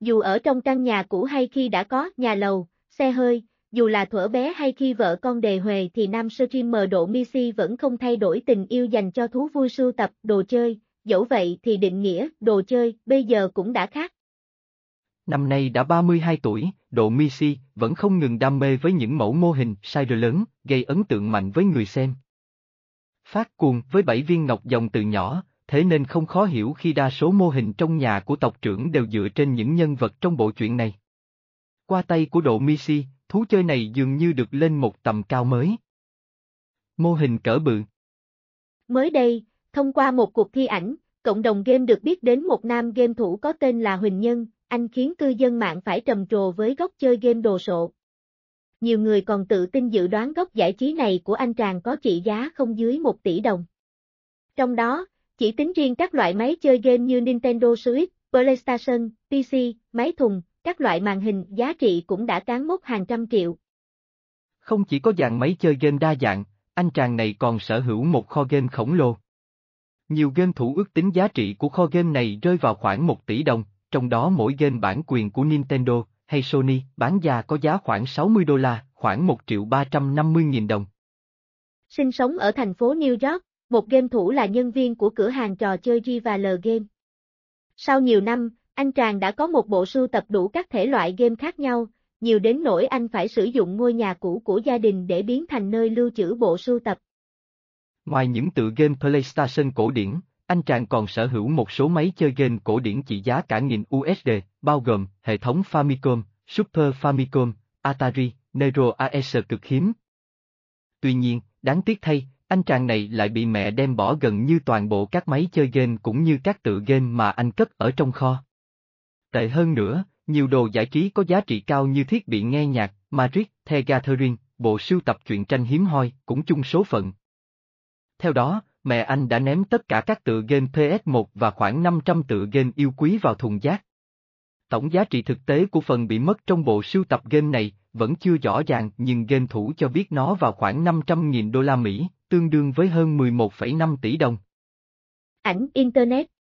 Dù ở trong căn nhà cũ hay khi đã có nhà lầu, xe hơi, dù là thuở bé hay khi vợ con đề huề thì nam streamer Độ Missy vẫn không thay đổi tình yêu dành cho thú vui sưu tập đồ chơi, dẫu vậy thì định nghĩa đồ chơi bây giờ cũng đã khác. Năm nay đã 32 tuổi, Độ Missy vẫn không ngừng đam mê với những mẫu mô hình size lớn, gây ấn tượng mạnh với người xem. Phát cuồng với bảy viên ngọc dòng từ nhỏ, thế nên không khó hiểu khi đa số mô hình trong nhà của tộc trưởng đều dựa trên những nhân vật trong bộ truyện này. Qua tay của độ Misi, thú chơi này dường như được lên một tầm cao mới. Mô hình cỡ bự Mới đây, thông qua một cuộc thi ảnh, cộng đồng game được biết đến một nam game thủ có tên là Huỳnh Nhân, anh khiến cư dân mạng phải trầm trồ với góc chơi game đồ sộ. Nhiều người còn tự tin dự đoán góc giải trí này của anh chàng có trị giá không dưới 1 tỷ đồng. Trong đó, chỉ tính riêng các loại máy chơi game như Nintendo Switch, PlayStation, PC, máy thùng, các loại màn hình giá trị cũng đã cán mốc hàng trăm triệu. Không chỉ có dạng máy chơi game đa dạng, anh chàng này còn sở hữu một kho game khổng lồ. Nhiều game thủ ước tính giá trị của kho game này rơi vào khoảng 1 tỷ đồng, trong đó mỗi game bản quyền của Nintendo hay Sony bán ra có giá khoảng 60 đô la, khoảng 1 triệu 350 nghìn đồng. Sinh sống ở thành phố New York, một game thủ là nhân viên của cửa hàng trò chơi G Game. Sau nhiều năm, anh chàng đã có một bộ sưu tập đủ các thể loại game khác nhau, nhiều đến nỗi anh phải sử dụng ngôi nhà cũ của gia đình để biến thành nơi lưu trữ bộ sưu tập. Ngoài những tựa game PlayStation cổ điển, anh chàng còn sở hữu một số máy chơi game cổ điển trị giá cả nghìn USD, bao gồm hệ thống Famicom, Super Famicom, Atari, Nero AS cực hiếm. Tuy nhiên, đáng tiếc thay, anh chàng này lại bị mẹ đem bỏ gần như toàn bộ các máy chơi game cũng như các tựa game mà anh cất ở trong kho. Tệ hơn nữa, nhiều đồ giải trí có giá trị cao như thiết bị nghe nhạc, Madrid, The Gathering, bộ sưu tập truyện tranh hiếm hoi, cũng chung số phận. Theo đó, mẹ anh đã ném tất cả các tựa game PS1 và khoảng 500 tựa game yêu quý vào thùng rác. Tổng giá trị thực tế của phần bị mất trong bộ sưu tập game này vẫn chưa rõ ràng nhưng game thủ cho biết nó vào khoảng 500.000 đô la Mỹ, tương đương với hơn 11,5 tỷ đồng. Ảnh Internet